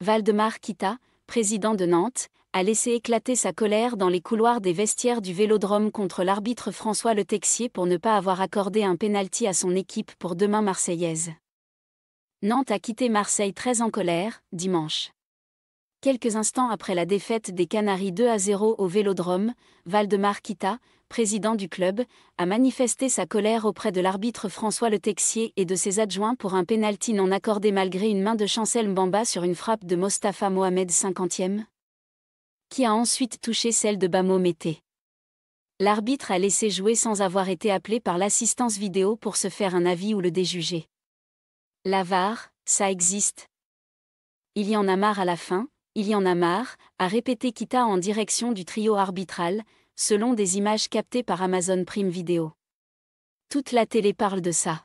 Valdemar Kita, président de Nantes, a laissé éclater sa colère dans les couloirs des vestiaires du Vélodrome contre l'arbitre François Le Texier pour ne pas avoir accordé un pénalty à son équipe pour demain marseillaise. Nantes a quitté Marseille très en colère, dimanche. Quelques instants après la défaite des Canaries 2 à 0 au Vélodrome, Valdemar Kita, président du club, a manifesté sa colère auprès de l'arbitre François Le Texier et de ses adjoints pour un pénalty non accordé malgré une main de Chancel Mbamba sur une frappe de Mostafa Mohamed 50e, qui a ensuite touché celle de Bamo Mété. L'arbitre a laissé jouer sans avoir été appelé par l'assistance vidéo pour se faire un avis ou le déjuger. L'avare, ça existe. Il y en a marre à la fin, il y en a marre, a répété Kita en direction du trio arbitral, selon des images captées par Amazon Prime Video. Toute la télé parle de ça.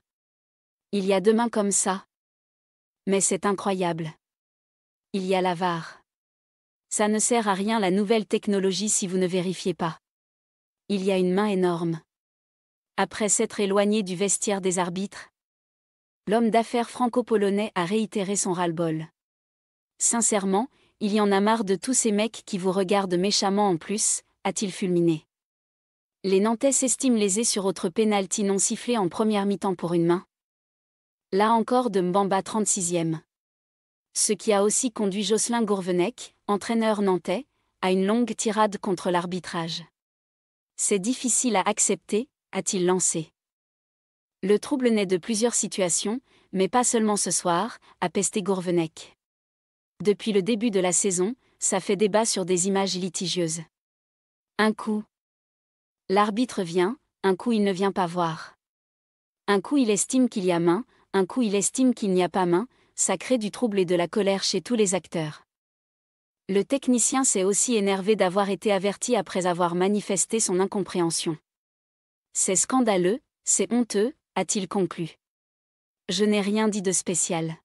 Il y a demain comme ça. Mais c'est incroyable. Il y a l'avare. Ça ne sert à rien la nouvelle technologie si vous ne vérifiez pas. Il y a une main énorme. Après s'être éloigné du vestiaire des arbitres, l'homme d'affaires franco-polonais a réitéré son ras-le-bol. Sincèrement, il y en a marre de tous ces mecs qui vous regardent méchamment en plus, a-t-il fulminé. Les Nantais s'estiment lésés sur autre pénalty non sifflé en première mi-temps pour une main. Là encore de Mbamba 36e. Ce qui a aussi conduit Jocelyn Gourvenec, entraîneur nantais, à une longue tirade contre l'arbitrage. C'est difficile à accepter, a-t-il lancé. Le trouble naît de plusieurs situations, mais pas seulement ce soir, a pesté Gourvenec depuis le début de la saison, ça fait débat sur des images litigieuses. Un coup. L'arbitre vient, un coup il ne vient pas voir. Un coup il estime qu'il y a main, un coup il estime qu'il n'y a pas main, ça crée du trouble et de la colère chez tous les acteurs. Le technicien s'est aussi énervé d'avoir été averti après avoir manifesté son incompréhension. C'est scandaleux, c'est honteux, a-t-il conclu. Je n'ai rien dit de spécial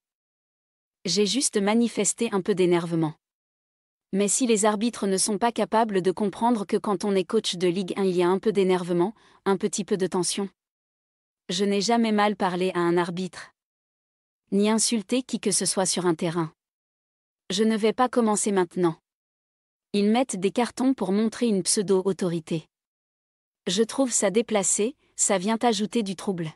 j'ai juste manifesté un peu d'énervement. Mais si les arbitres ne sont pas capables de comprendre que quand on est coach de Ligue 1 il y a un peu d'énervement, un petit peu de tension. Je n'ai jamais mal parlé à un arbitre. Ni insulté qui que ce soit sur un terrain. Je ne vais pas commencer maintenant. Ils mettent des cartons pour montrer une pseudo-autorité. Je trouve ça déplacé, ça vient ajouter du trouble.